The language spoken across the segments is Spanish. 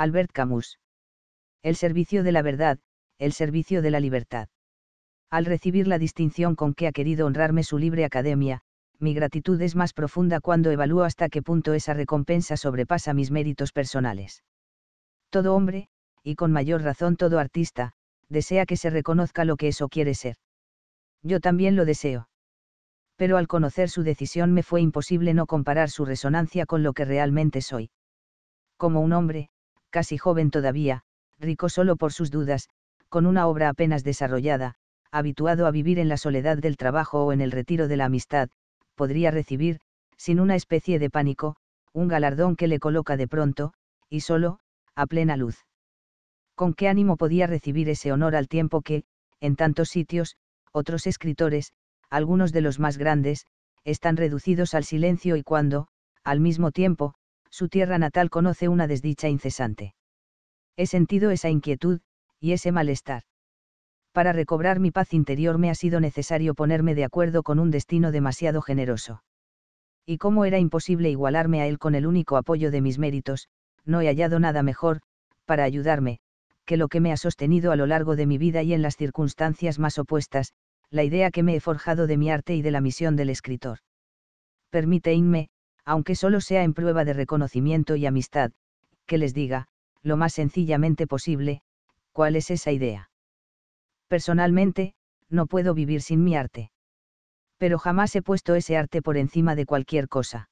Albert Camus. El servicio de la verdad, el servicio de la libertad. Al recibir la distinción con que ha querido honrarme su libre academia, mi gratitud es más profunda cuando evalúo hasta qué punto esa recompensa sobrepasa mis méritos personales. Todo hombre, y con mayor razón todo artista, desea que se reconozca lo que eso quiere ser. Yo también lo deseo. Pero al conocer su decisión me fue imposible no comparar su resonancia con lo que realmente soy. Como un hombre, casi joven todavía, rico solo por sus dudas, con una obra apenas desarrollada, habituado a vivir en la soledad del trabajo o en el retiro de la amistad, podría recibir, sin una especie de pánico, un galardón que le coloca de pronto, y solo, a plena luz. ¿Con qué ánimo podía recibir ese honor al tiempo que, en tantos sitios, otros escritores, algunos de los más grandes, están reducidos al silencio y cuando, al mismo tiempo, su tierra natal conoce una desdicha incesante. He sentido esa inquietud, y ese malestar. Para recobrar mi paz interior me ha sido necesario ponerme de acuerdo con un destino demasiado generoso. Y como era imposible igualarme a él con el único apoyo de mis méritos, no he hallado nada mejor, para ayudarme, que lo que me ha sostenido a lo largo de mi vida y en las circunstancias más opuestas, la idea que me he forjado de mi arte y de la misión del escritor. inme, aunque solo sea en prueba de reconocimiento y amistad, que les diga, lo más sencillamente posible, cuál es esa idea. Personalmente, no puedo vivir sin mi arte. Pero jamás he puesto ese arte por encima de cualquier cosa.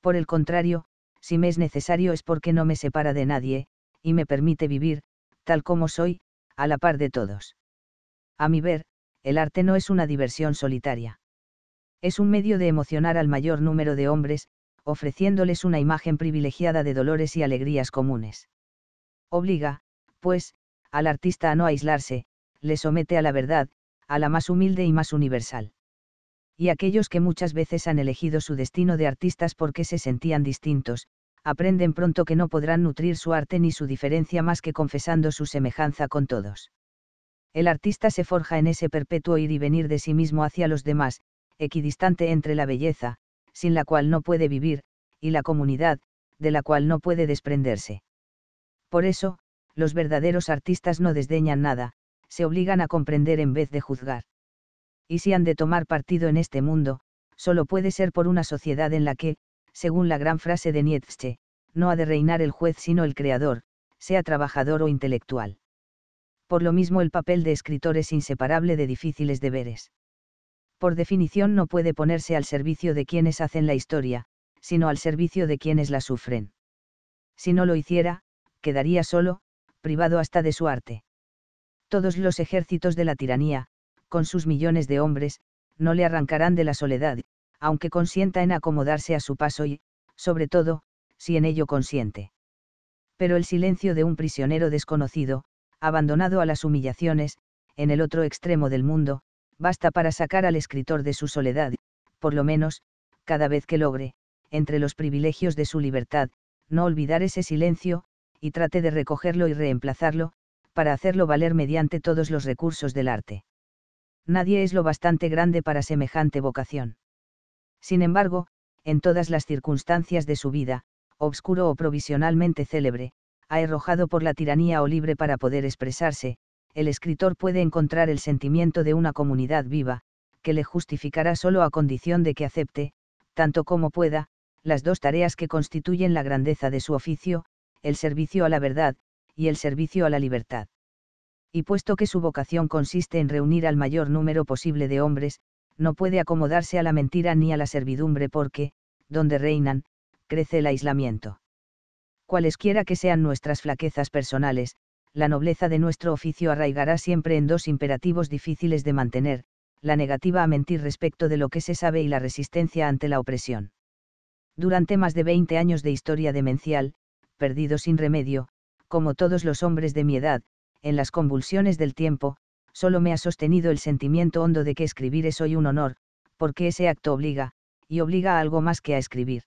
Por el contrario, si me es necesario es porque no me separa de nadie, y me permite vivir, tal como soy, a la par de todos. A mi ver, el arte no es una diversión solitaria es un medio de emocionar al mayor número de hombres, ofreciéndoles una imagen privilegiada de dolores y alegrías comunes. Obliga, pues, al artista a no aislarse, le somete a la verdad, a la más humilde y más universal. Y aquellos que muchas veces han elegido su destino de artistas porque se sentían distintos, aprenden pronto que no podrán nutrir su arte ni su diferencia más que confesando su semejanza con todos. El artista se forja en ese perpetuo ir y venir de sí mismo hacia los demás, equidistante entre la belleza, sin la cual no puede vivir, y la comunidad, de la cual no puede desprenderse. Por eso, los verdaderos artistas no desdeñan nada, se obligan a comprender en vez de juzgar. Y si han de tomar partido en este mundo, solo puede ser por una sociedad en la que, según la gran frase de Nietzsche, no ha de reinar el juez sino el creador, sea trabajador o intelectual. Por lo mismo el papel de escritor es inseparable de difíciles deberes por definición no puede ponerse al servicio de quienes hacen la historia, sino al servicio de quienes la sufren. Si no lo hiciera, quedaría solo, privado hasta de su arte. Todos los ejércitos de la tiranía, con sus millones de hombres, no le arrancarán de la soledad, aunque consienta en acomodarse a su paso y, sobre todo, si en ello consiente. Pero el silencio de un prisionero desconocido, abandonado a las humillaciones, en el otro extremo del mundo, basta para sacar al escritor de su soledad, por lo menos, cada vez que logre, entre los privilegios de su libertad, no olvidar ese silencio, y trate de recogerlo y reemplazarlo, para hacerlo valer mediante todos los recursos del arte. Nadie es lo bastante grande para semejante vocación. Sin embargo, en todas las circunstancias de su vida, obscuro o provisionalmente célebre, ha arrojado por la tiranía o libre para poder expresarse, el escritor puede encontrar el sentimiento de una comunidad viva, que le justificará solo a condición de que acepte, tanto como pueda, las dos tareas que constituyen la grandeza de su oficio, el servicio a la verdad, y el servicio a la libertad. Y puesto que su vocación consiste en reunir al mayor número posible de hombres, no puede acomodarse a la mentira ni a la servidumbre porque, donde reinan, crece el aislamiento. Cualesquiera que sean nuestras flaquezas personales, la nobleza de nuestro oficio arraigará siempre en dos imperativos difíciles de mantener, la negativa a mentir respecto de lo que se sabe y la resistencia ante la opresión. Durante más de 20 años de historia demencial, perdido sin remedio, como todos los hombres de mi edad, en las convulsiones del tiempo, solo me ha sostenido el sentimiento hondo de que escribir es hoy un honor, porque ese acto obliga, y obliga a algo más que a escribir.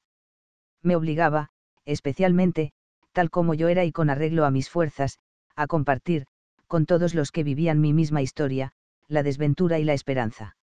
Me obligaba, especialmente, tal como yo era y con arreglo a mis fuerzas, a compartir, con todos los que vivían mi misma historia, la desventura y la esperanza.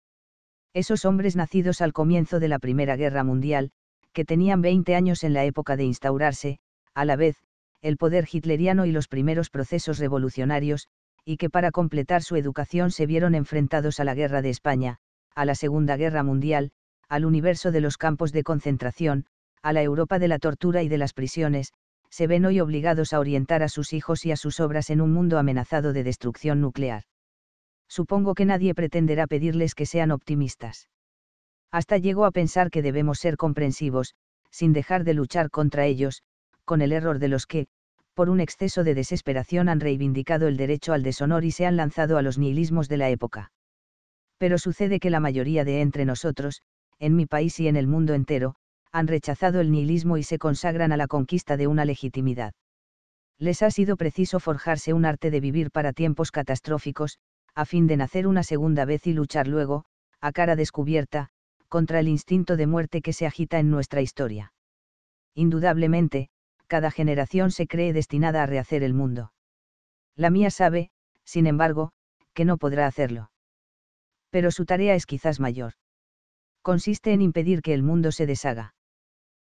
Esos hombres nacidos al comienzo de la Primera Guerra Mundial, que tenían 20 años en la época de instaurarse, a la vez, el poder hitleriano y los primeros procesos revolucionarios, y que para completar su educación se vieron enfrentados a la Guerra de España, a la Segunda Guerra Mundial, al universo de los campos de concentración, a la Europa de la tortura y de las prisiones, se ven hoy obligados a orientar a sus hijos y a sus obras en un mundo amenazado de destrucción nuclear. Supongo que nadie pretenderá pedirles que sean optimistas. Hasta llego a pensar que debemos ser comprensivos, sin dejar de luchar contra ellos, con el error de los que, por un exceso de desesperación han reivindicado el derecho al deshonor y se han lanzado a los nihilismos de la época. Pero sucede que la mayoría de entre nosotros, en mi país y en el mundo entero, han rechazado el nihilismo y se consagran a la conquista de una legitimidad. Les ha sido preciso forjarse un arte de vivir para tiempos catastróficos, a fin de nacer una segunda vez y luchar luego, a cara descubierta, contra el instinto de muerte que se agita en nuestra historia. Indudablemente, cada generación se cree destinada a rehacer el mundo. La mía sabe, sin embargo, que no podrá hacerlo. Pero su tarea es quizás mayor. Consiste en impedir que el mundo se deshaga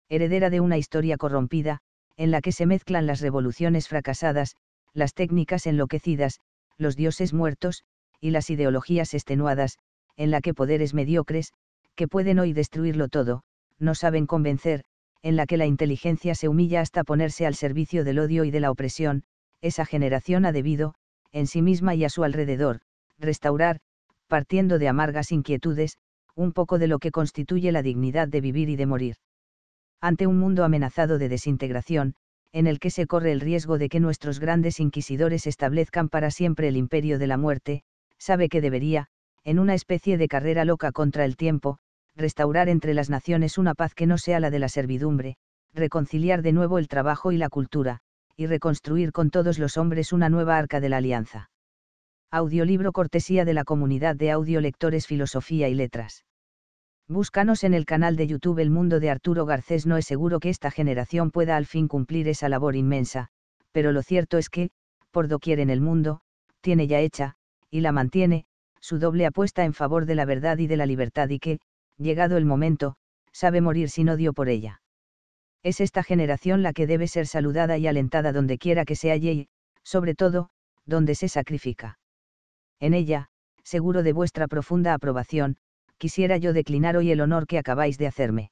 heredera de una historia corrompida, en la que se mezclan las revoluciones fracasadas, las técnicas enloquecidas, los dioses muertos, y las ideologías extenuadas, en la que poderes mediocres, que pueden hoy destruirlo todo, no saben convencer, en la que la inteligencia se humilla hasta ponerse al servicio del odio y de la opresión, esa generación ha debido, en sí misma y a su alrededor, restaurar, partiendo de amargas inquietudes, un poco de lo que constituye la dignidad de vivir y de morir ante un mundo amenazado de desintegración, en el que se corre el riesgo de que nuestros grandes inquisidores establezcan para siempre el imperio de la muerte, sabe que debería, en una especie de carrera loca contra el tiempo, restaurar entre las naciones una paz que no sea la de la servidumbre, reconciliar de nuevo el trabajo y la cultura, y reconstruir con todos los hombres una nueva arca de la alianza. Audiolibro cortesía de la comunidad de audiolectores Filosofía y Letras. Búscanos en el canal de YouTube El Mundo de Arturo Garcés. No es seguro que esta generación pueda al fin cumplir esa labor inmensa, pero lo cierto es que, por doquier en el mundo, tiene ya hecha, y la mantiene, su doble apuesta en favor de la verdad y de la libertad y que, llegado el momento, sabe morir sin odio por ella. Es esta generación la que debe ser saludada y alentada donde quiera que se halle y, sobre todo, donde se sacrifica. En ella, seguro de vuestra profunda aprobación, quisiera yo declinar hoy el honor que acabáis de hacerme.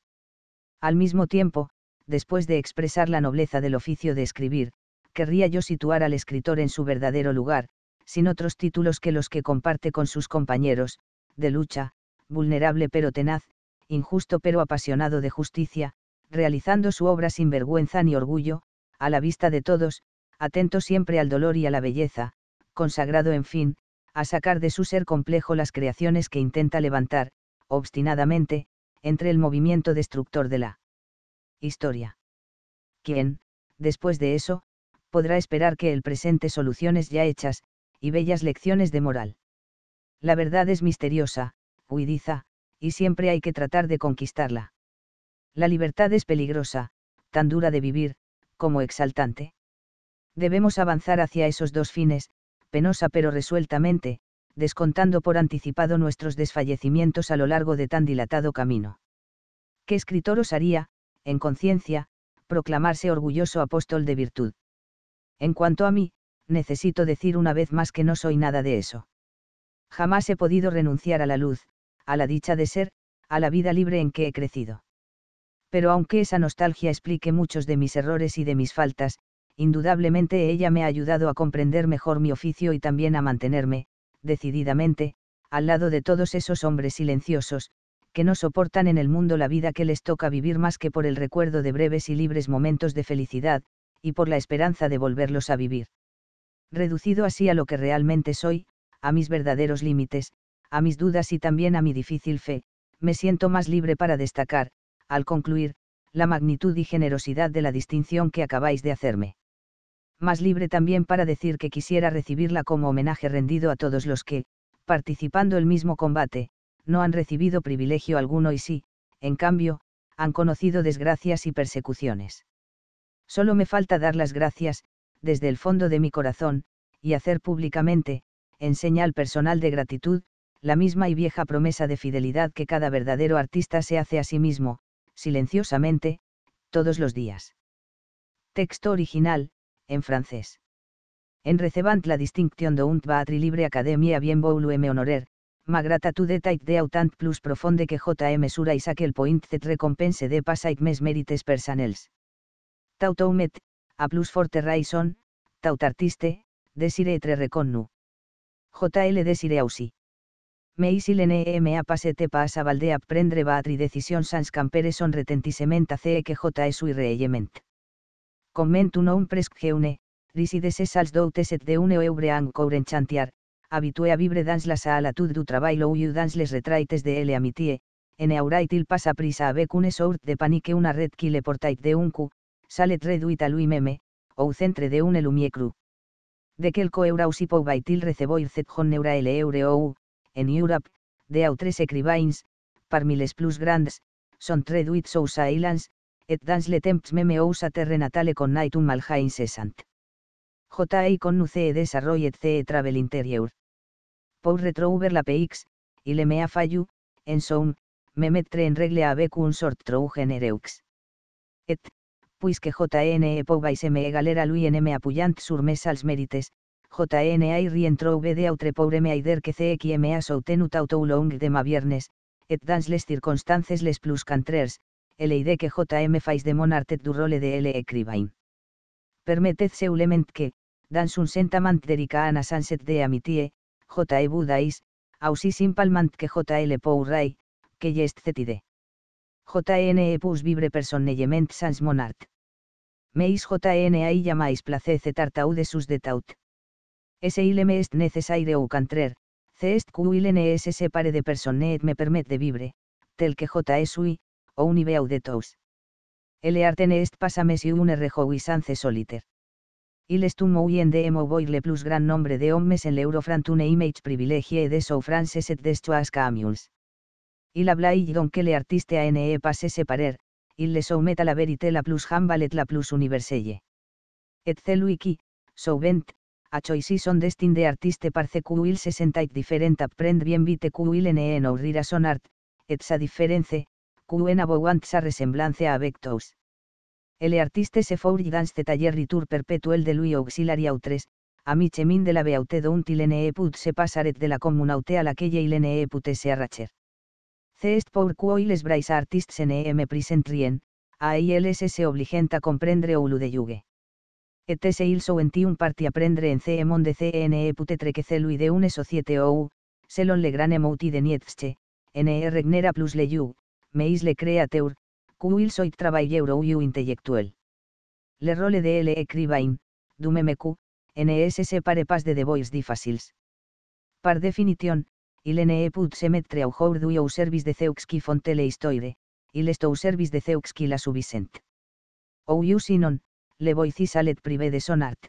Al mismo tiempo, después de expresar la nobleza del oficio de escribir, querría yo situar al escritor en su verdadero lugar, sin otros títulos que los que comparte con sus compañeros, de lucha, vulnerable pero tenaz, injusto pero apasionado de justicia, realizando su obra sin vergüenza ni orgullo, a la vista de todos, atento siempre al dolor y a la belleza, consagrado en fin, a sacar de su ser complejo las creaciones que intenta levantar, obstinadamente, entre el movimiento destructor de la historia. ¿Quién, después de eso, podrá esperar que el presente soluciones ya hechas, y bellas lecciones de moral. La verdad es misteriosa, huidiza, y siempre hay que tratar de conquistarla. La libertad es peligrosa, tan dura de vivir, como exaltante. Debemos avanzar hacia esos dos fines, penosa pero resueltamente, descontando por anticipado nuestros desfallecimientos a lo largo de tan dilatado camino. ¿Qué escritor osaría, en conciencia, proclamarse orgulloso apóstol de virtud? En cuanto a mí, necesito decir una vez más que no soy nada de eso. Jamás he podido renunciar a la luz, a la dicha de ser, a la vida libre en que he crecido. Pero aunque esa nostalgia explique muchos de mis errores y de mis faltas, indudablemente ella me ha ayudado a comprender mejor mi oficio y también a mantenerme, decididamente, al lado de todos esos hombres silenciosos, que no soportan en el mundo la vida que les toca vivir más que por el recuerdo de breves y libres momentos de felicidad, y por la esperanza de volverlos a vivir. Reducido así a lo que realmente soy, a mis verdaderos límites, a mis dudas y también a mi difícil fe, me siento más libre para destacar, al concluir, la magnitud y generosidad de la distinción que acabáis de hacerme más libre también para decir que quisiera recibirla como homenaje rendido a todos los que, participando el mismo combate, no han recibido privilegio alguno y sí, en cambio, han conocido desgracias y persecuciones. Solo me falta dar las gracias, desde el fondo de mi corazón, y hacer públicamente, en señal personal de gratitud, la misma y vieja promesa de fidelidad que cada verdadero artista se hace a sí mismo, silenciosamente, todos los días. Texto original, en francés. En Recevant la distinction un Batri Libre Academia bien voulu honorer, ma tu tait de autant plus profonde que JM mesura y saque el point set recompense de passait mes mérites personnels. Tautoumet, a plus forte raison, taut artiste, desire etre reconnu. JL desire aussi. Mais il ne a pasete pas à valde a prendre batri decisión sans campere son retentissement à ce que j e su reyement commentu non presceune, risides als doutes et une eure cobren chantiar. habitue a vibre dans la saalatud du trabailo ou dans les retraites de ele amitie, en aurait il passa prisa avec une sort de panique una red qui le portait de un cu, sale reduit a lui meme, ou centre de un cru. De quelco baitil baitil receboir zetjon neura ele eure ou, en Europe, de autres écrivains, par miles plus grandes, son reduits sous islands et dans le temps meme ousa terre natale con night un malja incessant. J.A. con Nuce desarrollo et CE travel interieur. Pour retrouver la PX, le mea fallu, en soum, me metre en regle avec un sort trou genereux. Et, puisque JNE e pouvais me galera lui en me sur mes als mérites, J.N.E. y rientrouve de autre meaider me aider que e mea soutenut auto long de ma viernes, et dans les circonstances les plus cantres, l'eide que JM fais de Monartet du role de L e ecribain. Permetez-se ulement que, dans un sentament de ricaana sanset de amitié, e Budais, ausi simplement que L Ra que jest cetide. e pus vibre personnellement sans J N Meis J.N.A. llamais u tartaude sus de taut. Ese L me est necesaire u cantrer, c'est est N ne se separe de personne me permet de vibre, tel que U e sui, o un de tous. El artene est y un soliter. Il est y en de mo le plus gran nombre de hommes en l'Eurofrant une image privilegie e de francés et d'estoas Y Il habla y don que le artiste a ne passe parer, il le sou meta la verite la plus hambalet la plus universelle. Et celui qui, vent, a choisis son destin de artiste parce qu'il se sentait different apprend bien vite qu'il ne en e son art, et sa différence, en abogant sa resemblance a Ele El artiste se four dans de taller tour perpetuel de lui auxiliari autres, a mi de la beauté d'un put se pasaret de la communauté la la il ne put se arracher. C'est pour quoi les brais artistes em e me Rien, a ils se obligenta comprendre ou de yuge. Et se ils en un parti aprendre en ce monde cne pute trequece lui de une societe ou, selon le gran emouti de nietzsche, ne regnera plus le Meis le createur qu'il soit travailleur ou intellectuel. Le role de l'écrivain, du me en se pare pas de devois difficiles. Par définition, il ne put se mettre au jour du au service de ceux qui font histoire, il est au service de ceux qui la subissent. Ou sinon, le voici salet privé de son art.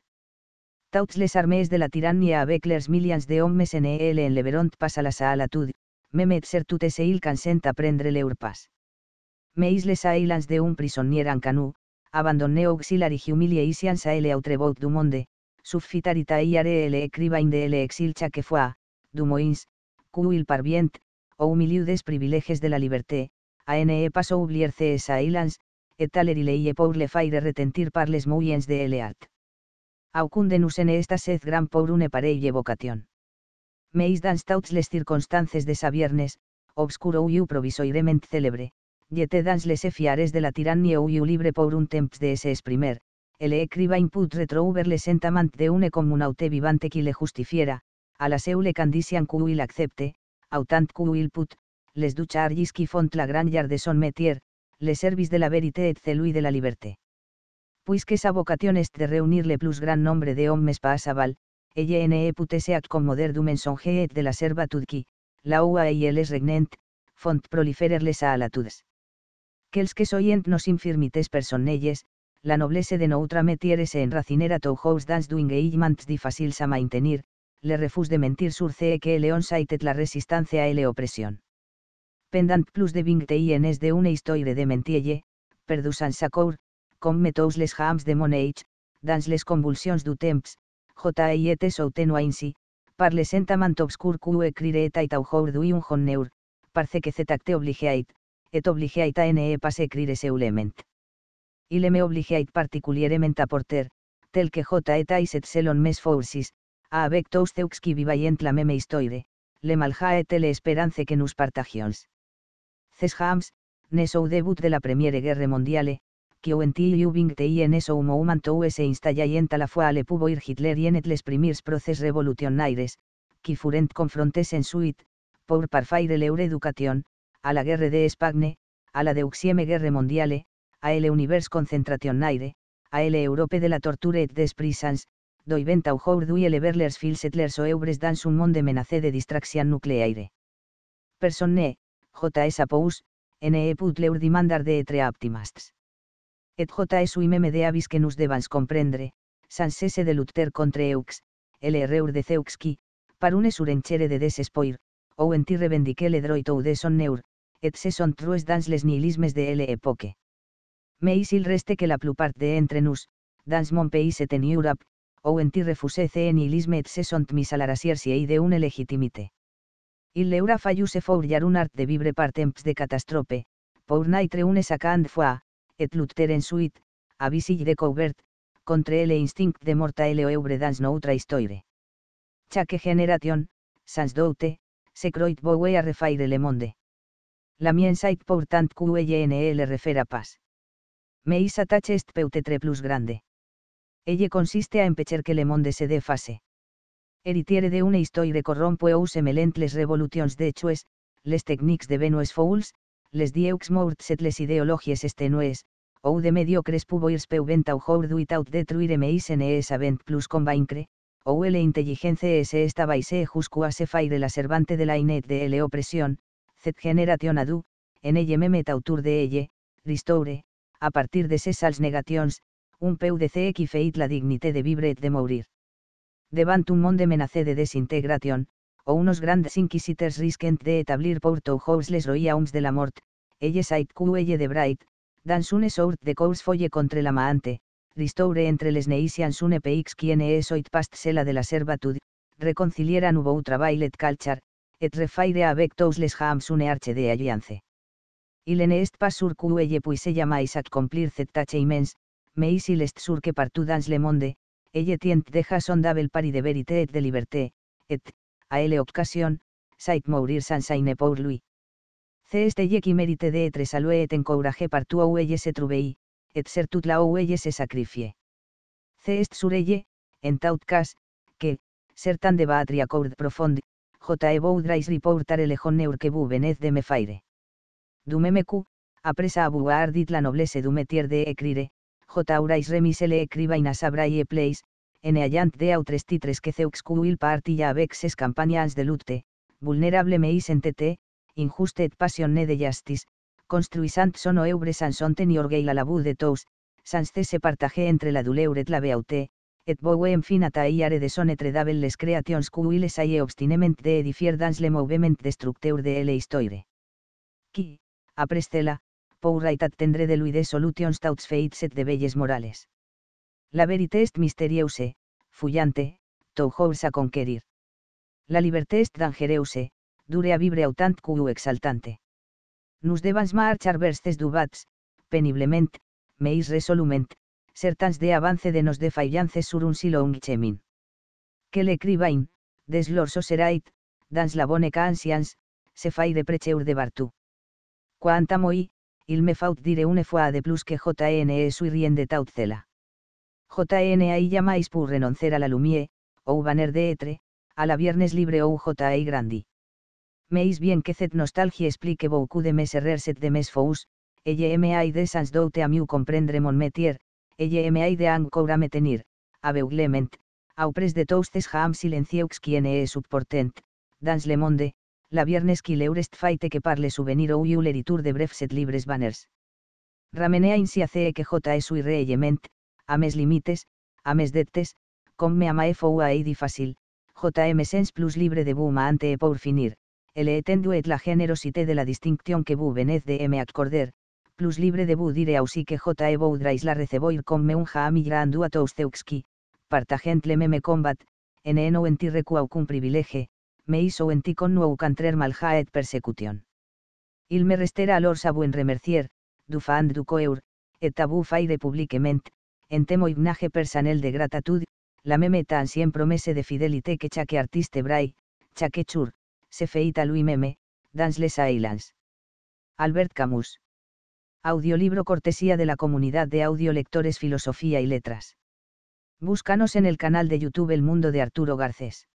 Tauts les armées de la tiranía a leurs millions de hommes en el en leveront pas a la salatud, Mehmetser tuteseil cansenta le urpas. les ailans de un en canu, abandonne auxilari isians a ele autrebout du monde, subfitarita iare ele cribain de ele exilcha que fue, du moins, cuil parvient, o humiliudes privileges de la liberté, a ne paso oublier ces ailans, et talerile e pour le faire retentir parles mouiens de eleat. Aucunden en esta sed gran pour une pareille vocation meis dans les circunstances de sa viernes, obscuro ou provisoirement celebre, yete dans les efiares de la tirannie ou libre por un temps de ese esprimer, ele écriva input retrouver les sentamant de une communaute vivante qui le justifiera, a la seule candisian cui il accepte, autant que put, les argis qui font la gran yard de son metier, les servis de la verité et celui de la liberté. Puisque sa vocación est de reunirle plus gran nombre de hommes pas e e putese moder du mensonge et de la serva la UA y les regnent, font proliferer les a alatudes. que soyent nos infirmites personelles, la noblesse de noutra metierese en racinera touhous dans doing di difacils a maintenir, le refus de mentir sur ce que leon saitet la resistancia a ele opresión. Pendant plus de vingt es de une histoire de mentielle, perdus en sacour, com metous les hams de monage, dans les convulsions du temps, jaiete soutenuainsi, parles entamant obscur cue eta et un jonneur, parce que acte obligeait, et obligeait a ne pase crire seulement. le me obligeait particulierement a porter, tel que j e et selon mes a avec tous teux qui vivaient la meme histoire, le et le esperance que nous partagions. Ces hams, ne debut de la premiere Guerre Mondiale, en ti y en eso en human to se installa y le ir Hitler y et les primirs proces revolucionaires, qui furent confrontes en suite, pour parfaire leur education, a la guerre de Espagne, a la deuxieme guerre mondiale, a el univers concentrationnaire, a el Europe de la torture et des prisons, doivent au jour du fils fil settlers o eubres dans un monde menacé de distracción nucleaire. Personne, J.S. Apous, N.E. E put leur dimandar de etre et j su imeme de avis que nos debans comprendre, sansese de lutter contre eux, l'erreur de ceux qui, parune surenchere de desespoir, ou en ti revendique le droit ou de son neur, et se son trues dans les nihilismes de l'époque. Mais il reste que la plupart de entre nous, dans mon pays et en Europe, ou en ti refuse ce nihilisme et se sont mis à la de une legitimité. Il leura falluse four un art de vibre partemps de catastrophe, pour naitre une sacand foi et lutter en suite, avisi de couvert, contre el instinct de mortaele eure dans noutra histoire. Chaque generation, sans doute, se croit boue a refaire le monde. La mien et portant le refer a pas. Meis attach est peutetre plus grande. Elle consiste a empecher que le monde se défase. Eritiere de une histoire corrompe ou semelent les revolutions de les techniques de Venus Fouls, les dieux set les ideologies estenues, ou de mediocres puvoirs peuvent ou duitaut detruire meis ne avent plus combaincre, ou le intelligence es esta baise fai faire la servante de la inet de le opresión, zet generation adu, en elle memet autour de elle, ristoure, a partir de sesals negations, un peu de qui feit la dignité de vivre et de morir Devant un monde menacé de desintegration, o unos grandes inquisitors risquent de etablir house les aums de la mort, elles ait cuelle de bright, dans une sort de cause folle contre la maante, ristoure entre les neisians une peix quien es oit past de la servatud, reconcilieran nouveau travail et calchar, et refaire avec tous les hams une arche de alliance. Il est pas sur cuelle puisse at accomplir complir imens, immense, meis il est sur que partout dans le monde, elle tient deja son pari de verite et de liberté, et, a L occasion, sait mourir sans aine pour lui. C'est ye qui mérite d'être salué et encouragé partout où elle se trubei, et ser la se sacrifie. C'est sur elle, en tout cas, que, ser tan de batria court profond, J e. riportar reportar lejon neur que vous venez de me faire. apresa a ardit la noblesse dumetier de écrire, j aurais remis le écrivain a e place, en allant de autres que ceux qu'il partilla vexes de lutte, vulnerable meis en injuste et passionné de justice, construisant son oeuvre sans ni orgueil la de tous, sans se partage entre la douleur et la beauté, et boue en em fin are de son etredabel les creations les aye obstinement de edifier dans le movement destructeur de istoire. Qui, aprestela, pourrait pourrait attendre de lui des solutions tauts feits de belles morales. La verité est misterieuse, fuyante, toujours a conquerir. La liberté est dangereuse, dure a vivre autant u exaltante. Nus devans marchar du dubats, peniblement, meis resolument, certains de avance de nos fallances sur un silong chemin. Que le cribain, des dans la bonne ansians, se fai de precheur de bartu. Quanta moi, il me faut dire une fois de plus que JNE es rien de taut cela. JNA y llamáis pour renoncer a la Lumie, ou banner de etre, a la viernes libre ou JA grandi. Meis bien que cet nostalgie explique beaucoup de mes errer set de mes fous, elle de sans doute a mi comprendre mon métier, elle de encore à me tenir, aveuglement, au pres de ces jam silencieux qui ne subportent, dans le monde, la viernes qui leurest faite que parle souvenir ou yuleritur de bref set libres banners. Ramenea ainsi hace que j es su a mes limites, a mes dettes, com me amae foua eidi facil, jm sens plus libre de buma ante e pour finir, le etenduet la generosité de la distinction que bu venez de me accorder, plus libre de bu dire aussi que e voudrais la recevoir comme me un jaami grandu a tousteuxki, Partagent me me combat, en eno en ti cum privilege, me hizo en ti con nou cantrer malja et persecution. Il me restera alors a buen remercier, du fan du coeur, et tabu faire publiquement, en temo ignaje persanel de gratitud, la Memeta tan sien de fidelité que chaque artiste brai, chaque chur, se feita lui meme, dans les islands. Albert Camus. Audiolibro cortesía de la comunidad de audiolectores Filosofía y Letras. Búscanos en el canal de YouTube El Mundo de Arturo Garcés.